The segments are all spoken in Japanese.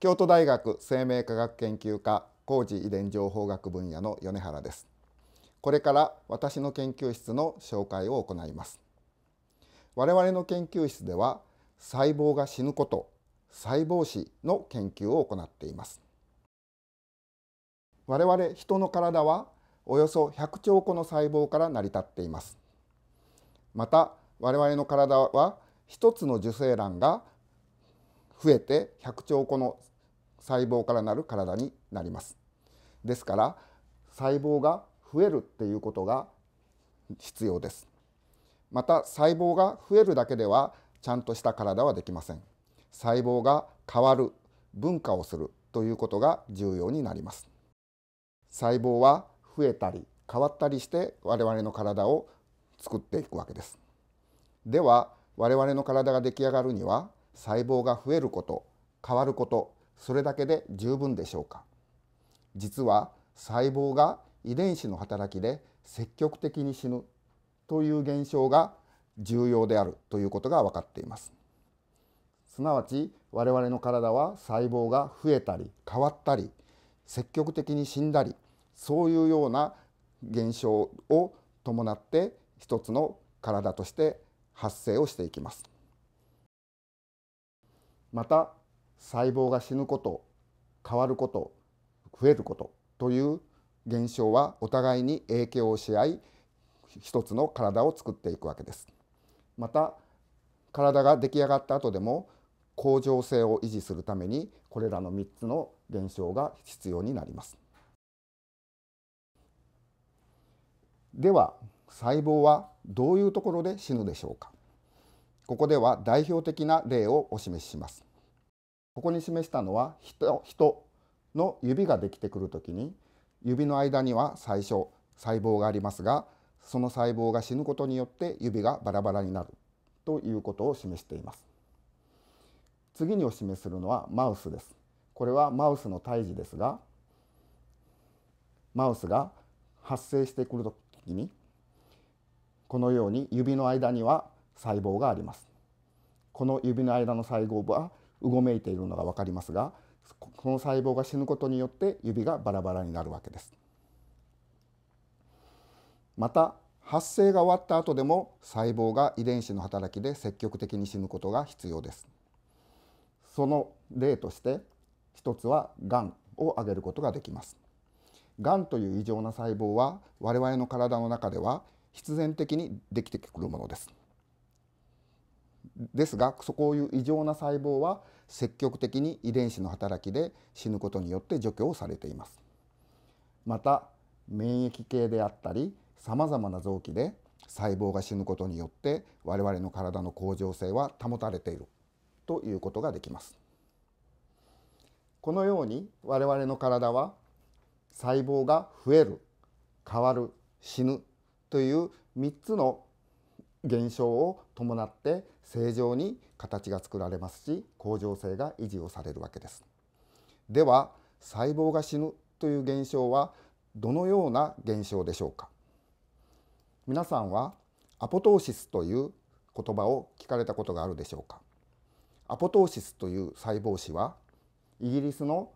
京都大学生命科学研究科工事遺伝情報学分野の米原ですこれから私の研究室の紹介を行います我々の研究室では細胞が死ぬこと細胞死の研究を行っています我々人の体はおよそ100兆個の細胞から成り立っていますまた我々の体は一つの受精卵が増えて100兆個の細胞からなる体になります。ですから細胞が増えるっていうことが必要です。また細胞が増えるだけではちゃんとした体はできません。細胞が変わる、分化をするということが重要になります。細胞は増えたり変わったりして我々の体を作っていくわけです。では我々の体が出来上がるには細胞が増えること変わることそれだけで十分でしょうか実は細胞が遺伝子の働きで積極的に死ぬという現象が重要であるということが分かっていますすなわち我々の体は細胞が増えたり変わったり積極的に死んだりそういうような現象を伴って一つの体として発生をしていきますまた細胞が死ぬこと変わること増えることという現象はお互いに影響をし合い一つの体を作っていくわけです。また体が出来上がった後でも恒常性を維持するためにこれらの3つの現象が必要になります。では細胞はどういうところで死ぬでしょうかここでは代表的な例をお示しします。ここに示したのは人人の指ができてくる時に指の間には最初細胞がありますがその細胞が死ぬことによって指がバラバラになるということを示しています次にお示しするのはマウスですこれはマウスの胎児ですがマウスが発生してくるときにこのように指の間には細胞がありますこの指の間の細胞はうごめいているのが分かりますがこの細胞が死ぬことによって指がバラバラになるわけです。また発生が終わった後でも細胞が遺伝子の働きで積極的に死ぬことが必要です。その例として一つはがんを挙げることができます。がんという異常な細胞は我々の体の中では必然的にできてくるものです。ですがそこをいう異常な細胞は積極的に遺伝子の働きで死ぬことによって除去をされています。また免疫系であったりさまざまな臓器で細胞が死ぬことによって我々の体の恒常性は保たれているということができます。このように我々の体は細胞が増える変わる死ぬという3つの現象を伴って正常に形が作られますし恒常性が維持をされるわけです。では細胞が死ぬという現象はどのような現象でしょうか皆さんはアポトーシスという言葉を聞かれたことがあるでしょうかアポトーシスという細胞死はイギリスの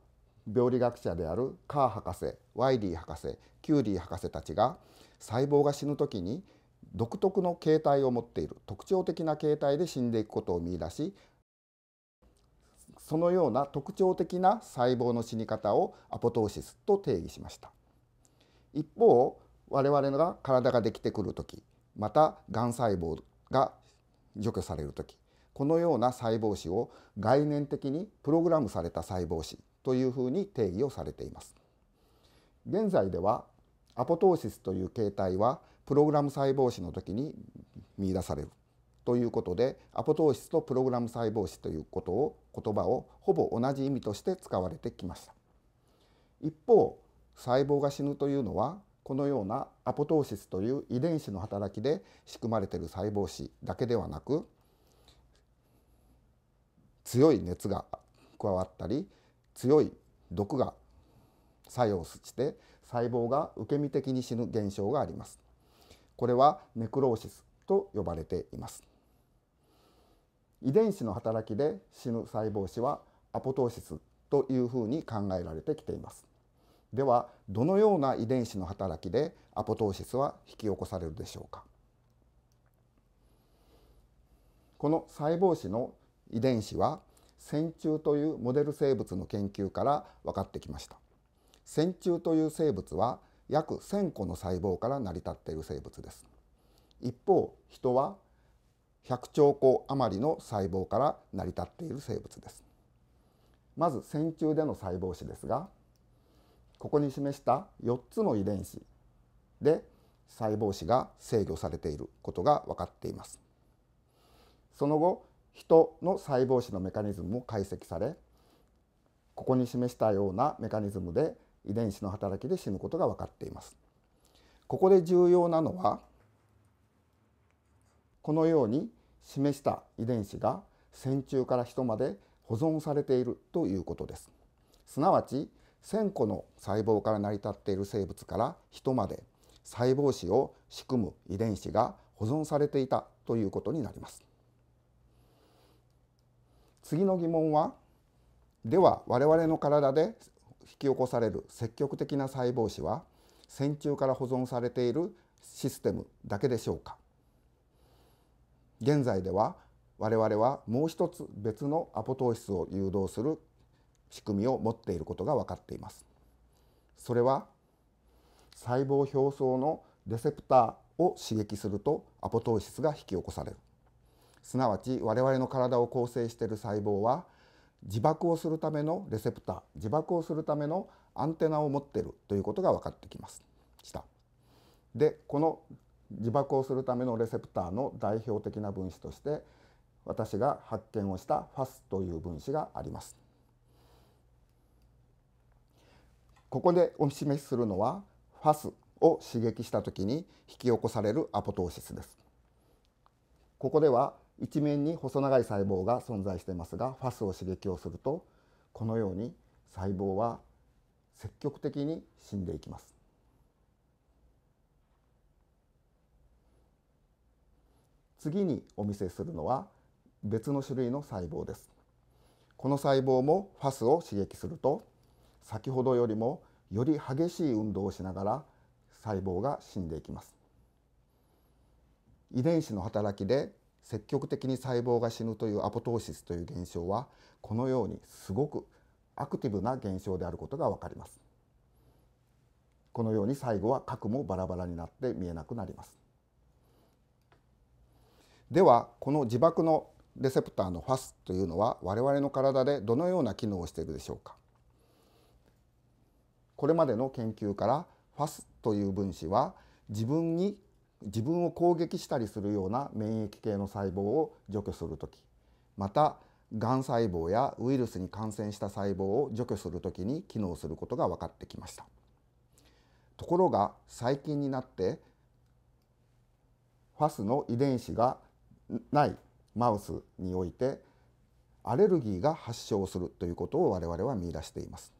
病理学者であるカー博士ワイリー博士キューリー博士たちが細胞が死ぬ時に独特の形態を持っている特徴的な形態で死んでいくことを見出しそのような特徴的な細胞の死に方をアポトーシスと定義しました一方我々が体ができてくる時またがん細胞が除去される時このような細胞死を概念的にプログラムされた細胞死というふうに定義をされています現在ではアポトーシスという形態はプログラム細胞子の時に見出されるということでアポトーシスとプログラム細胞子ということを言葉をほぼ同じ意味として使われてきました一方細胞が死ぬというのはこのようなアポトーシスという遺伝子の働きで仕組まれている細胞子だけではなく強い熱が加わったり強い毒が作用して細胞が受け身的に死ぬ現象がありますこれはネクローシスと呼ばれています遺伝子の働きで死ぬ細胞死はアポトーシスというふうに考えられてきていますではどのような遺伝子の働きでアポトーシスは引き起こされるでしょうかこの細胞死の遺伝子は線虫というモデル生物の研究から分かってきました線虫という生物は約1,000個の細胞から成り立っている生物です。一方人は100兆個余りの細胞から成り立っている生物です。まず線虫での細胞死ですがここに示した4つの遺伝子で細胞死が制御されていることが分かっています。その後人の細胞死のメカニズムも解析されここに示したようなメカニズムで遺伝子の働きで死ぬことが分かっています。ここで重要なのはこのように示した遺伝子が線虫から人まで保存されているということです。すなわち線0個の細胞から成り立っている生物から人まで細胞子を仕組む遺伝子が保存されていたということになります。次の疑問はでは我々の体で引き起こされる積極的な細胞死は線虫から保存されているシステムだけでしょうか現在では我々はもう一つ別のアポトーシスを誘導する仕組みを持っていることが分かっています。それは細胞表層のレセプターを刺激するとアポトーシスが引き起こされる。すなわち我々の体を構成している細胞は自爆をするためのレセプター自爆をするためのアンテナを持っているということが分かってきますしたでこの自爆をするためのレセプターの代表的な分子として私が発見をしたファスという分子がありますここでお示しするのはファスを刺激したときに引き起こされるアポトーシスですここでは一面に細長い細胞が存在していますがファスを刺激をするとこのように細胞は積極的に死んでいきます。次にお見せするのは別の種類の細胞です。この細胞もファスを刺激すると先ほどよりもより激しい運動をしながら細胞が死んでいきます。遺伝子の働きで積極的に細胞が死ぬというアポトーシスという現象はこのようにすごくアクティブな現象であることがわかります。このように最後は核もバラバラになって見えなくなります。ではこの自爆のレセプターのファスというのは我々の体でどのような機能をしているでしょうかこれまでの研究からファスという分子は自分に自分を攻撃したりするような免疫系の細胞を除去する時またがん細胞やウイルスに感染した細胞を除去する時に機能することが分かってきましたところが最近になってファスの遺伝子がないマウスにおいてアレルギーが発症するということを我々は見出しています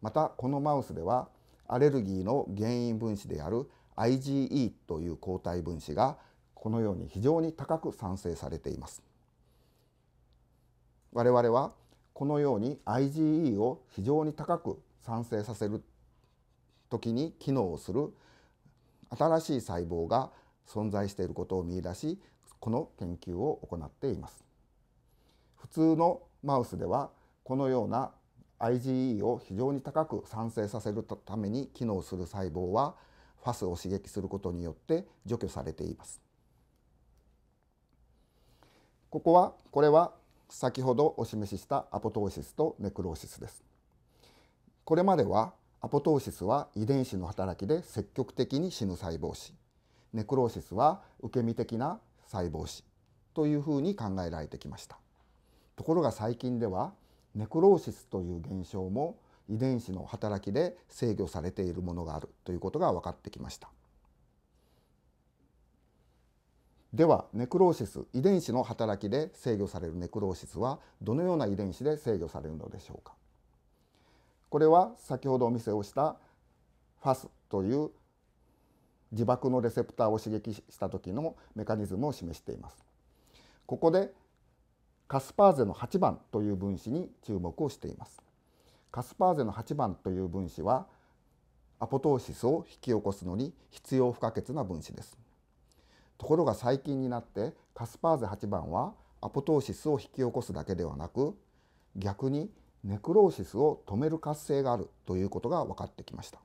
またこのマウスではアレルギーの原因分子である IgE という抗体分子がこのように非常に高く産生されています。我々はこのように IgE を非常に高く産生させる時に機能する新しい細胞が存在していることを見出しこの研究を行っています。普通のマウスではこのような IgE を非常に高く産生させるために機能する細胞はファスを刺激することによって除去されています。ここはこれは先ほどお示ししたアポトーシスとネクローシスです。これまではアポトーシスは遺伝子の働きで積極的に死ぬ細胞死ネクローシスは受け身的な細胞死というふうに考えられてきましたところが最近ではネクローシスという現象も遺伝子の働きで制御されているものがあるということが分かってきました。ではネクローシス遺伝子の働きで制御されるネクローシスはどのような遺伝子で制御されるのでしょうかこれは先ほどお見せをしたファスという自爆のレセプターを刺激した時のメカニズムを示していますここでカスパーゼの8番という分子に注目をしていますカスパーゼの8番という分子はアポトーシスを引き起こすのに必要不可欠な分子ですところが最近になってカスパーゼ8番はアポトーシスを引き起こすだけではなく逆にネクローシスを止める活性があるということが分かってきました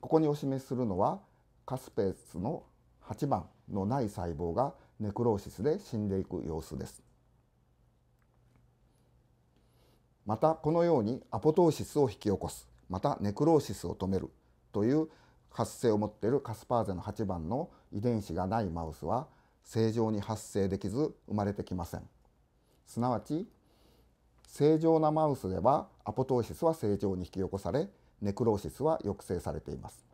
ここにお示しするのはカスペースの8番のない細胞がネクローシスで死んでいく様子ですまたこのようにアポトーシスを引き起こすまたネクローシスを止めるという発生を持っているカスパーゼの8番の遺伝子がないマウスは正常に発生できず生まれてきませんすなわち正常なマウスではアポトーシスは正常に引き起こされネクローシスは抑制されています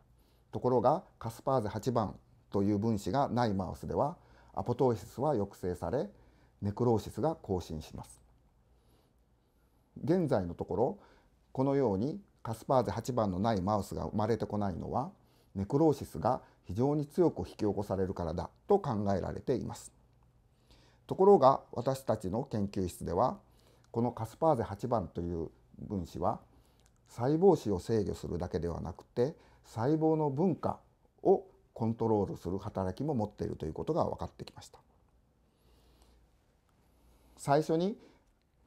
ところがカスパーゼ8番という分子がないマウスではアポトーシスは抑制されネクローシスが更新します現在のところこのようにカスパーゼ8番のないマウスが生まれてこないのはネクローシスが非常に強く引き起こされるからだと考えられています。ところが私たちの研究室ではこのカスパーゼ8番という分子は細胞子を制御するだけではなくて細胞の分化をコントロールする働きも持っているということが分かってきました。最初に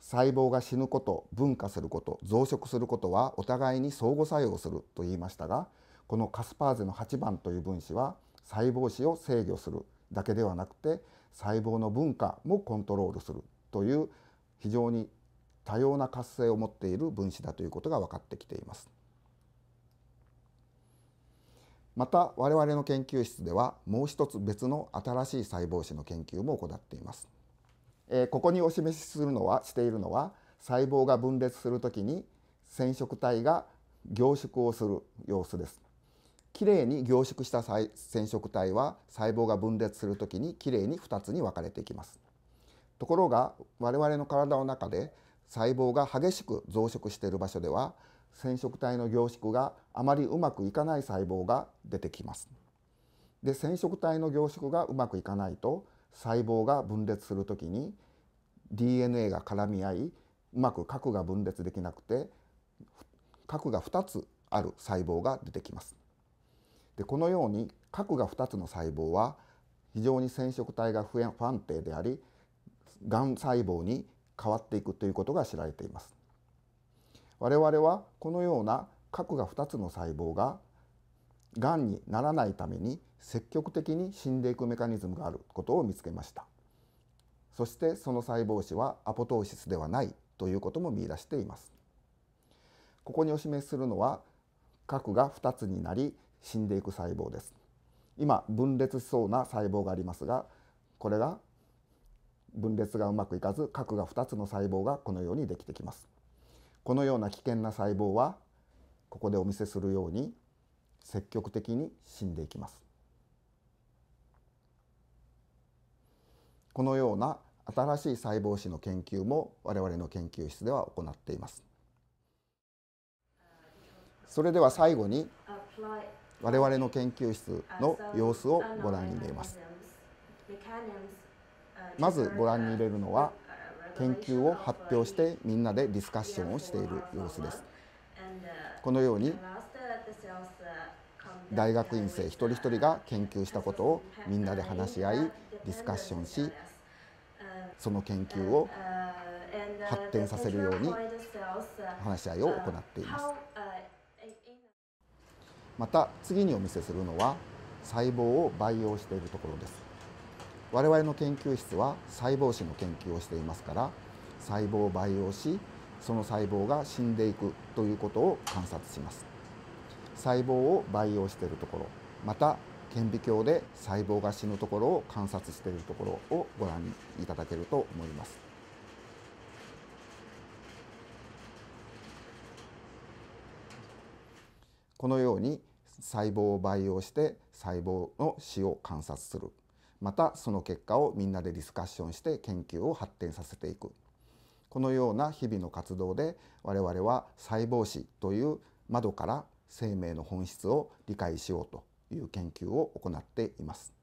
細胞が死ぬこと分化すること増殖することはお互いに相互作用すると言いましたがこのカスパーゼの8番という分子は細胞死を制御するだけではなくて細胞の分化もコントロールするという非常に多様な活性を持っている分子だということが分かってきています。また我々の研究室ではもう一つ別の新しい細胞子の研究も行っています。えー、ここにお示しするのはしているのは細胞が分裂するときに染色体が凝縮をする様子です。きれいに凝縮した染色体は細胞が分裂するときにきれいに2つに分かれていきます。ところが我々の体の中で細胞が激しく増殖している場所では染色体の凝縮があまりうまくいかない細胞が出てきます。で染色体の凝縮がうまくいかないと細胞が分裂する時に DNA が絡み合いうまく核が分裂できなくて核が2つある細胞が出てきます。でこのように核が2つの細胞は非常に染色体が不安定でありがん細胞に変わっていくということが知られています。我々はこのような核が2つの細胞ががんにならないために積極的に死んでいくメカニズムがあることを見つけましたそしてその細胞子はアポトーシスではないということも見出していますここにお示しするのは核が2つになり死んでいく細胞です今分裂しそうな細胞がありますがこれが分裂がうまくいかず核が2つの細胞がこのようにできてきますこのような危険な細胞はここでお見せするように積極的に死んでいきますこのような新しい細胞死の研究も我々の研究室では行っていますそれでは最後に我々の研究室の様子をご覧に入れますまずご覧に入れるのは研究を発表してみんなでディスカッションをしている様子ですこのように大学院生一人一人が研究したことをみんなで話し合いディスカッションしその研究を発展させるように話し合いを行っていますまた次にお見せするのは細胞を培養しているところです我々の研究室は細胞史の研究をしていますから細胞を培養しその細胞が死んでいくということを観察します細胞を培養しているところまた顕微鏡で細胞が死ぬところを観察しているところをご覧いただけると思います。このように細胞を培養して細胞の死を観察するまたその結果をみんなでディスカッションして研究を発展させていくこのような日々の活動で我々は細胞死という窓から生命の本質を理解しようという研究を行っています。